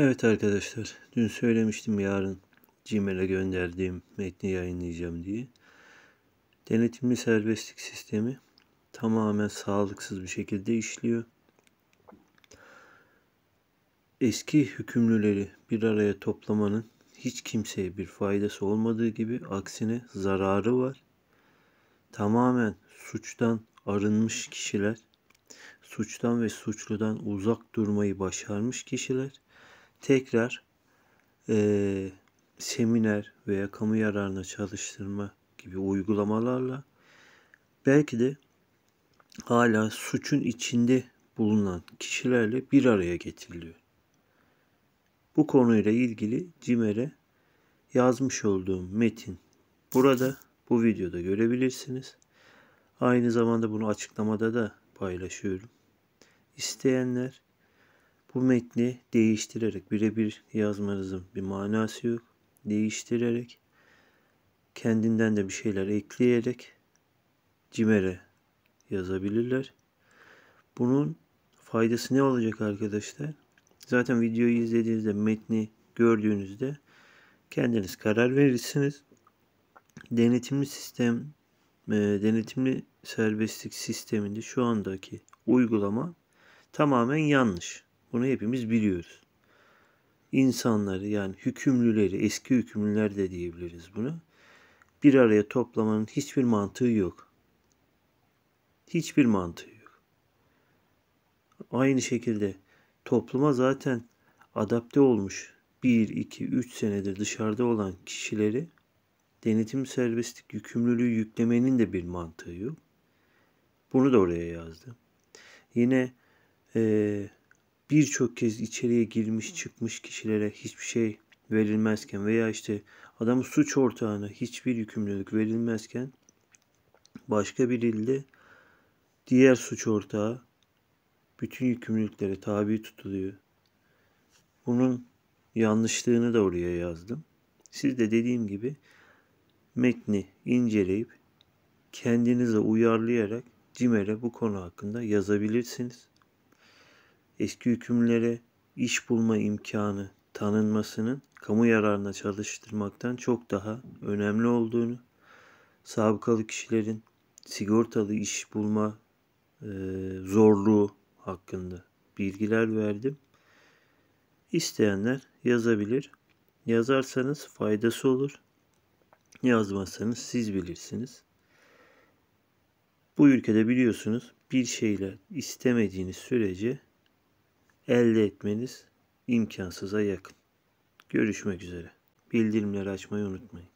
Evet arkadaşlar, dün söylemiştim yarın Gmail'e gönderdiğim metni yayınlayacağım diye. Denetimli serbestlik sistemi tamamen sağlıksız bir şekilde işliyor. Eski hükümlüleri bir araya toplamanın hiç kimseye bir faydası olmadığı gibi aksine zararı var. Tamamen suçtan arınmış kişiler, suçtan ve suçludan uzak durmayı başarmış kişiler tekrar e, seminer veya kamu yararına çalıştırma gibi uygulamalarla belki de hala suçun içinde bulunan kişilerle bir araya getiriliyor. Bu konuyla ilgili CİMER'e yazmış olduğum metin burada bu videoda görebilirsiniz. Aynı zamanda bunu açıklamada da paylaşıyorum. İsteyenler bu metni değiştirerek birebir yazmanızın bir manası yok. Değiştirerek kendinden de bir şeyler ekleyerek cimere yazabilirler. Bunun faydası ne olacak arkadaşlar? Zaten videoyu izlediğinizde metni gördüğünüzde kendiniz karar verirsiniz. Denetimli sistem, e, denetimli serbestlik sisteminde şu andaki uygulama tamamen yanlış. Bunu hepimiz biliyoruz. İnsanları yani hükümlüleri, eski hükümlüler de diyebiliriz bunu. Bir araya toplamanın hiçbir mantığı yok. Hiçbir mantığı yok. Aynı şekilde topluma zaten adapte olmuş 1, 2, 3 senedir dışarıda olan kişileri denetim serbestlik yükümlülüğü yüklemenin de bir mantığı yok. Bunu da oraya yazdım. Yine e, birçok kez içeriye girmiş çıkmış kişilere hiçbir şey verilmezken veya işte adamın suç ortağına hiçbir yükümlülük verilmezken başka bir ilde diğer suç ortağı bütün yükümlülüklere tabi tutuluyor. Bunun yanlışlığını da oraya yazdım. Siz de dediğim gibi metni inceleyip kendinize uyarlayarak CİMER'e bu konu hakkında yazabilirsiniz eski hükümlere iş bulma imkanı tanınmasının kamu yararına çalıştırmaktan çok daha önemli olduğunu, sabıkalı kişilerin sigortalı iş bulma e, zorluğu hakkında bilgiler verdim. İsteyenler yazabilir. Yazarsanız faydası olur. Yazmazsanız siz bilirsiniz. Bu ülkede biliyorsunuz bir şeyler istemediğiniz sürece elde etmeniz imkansıza yakın. Görüşmek üzere. Bildirimleri açmayı unutmayın.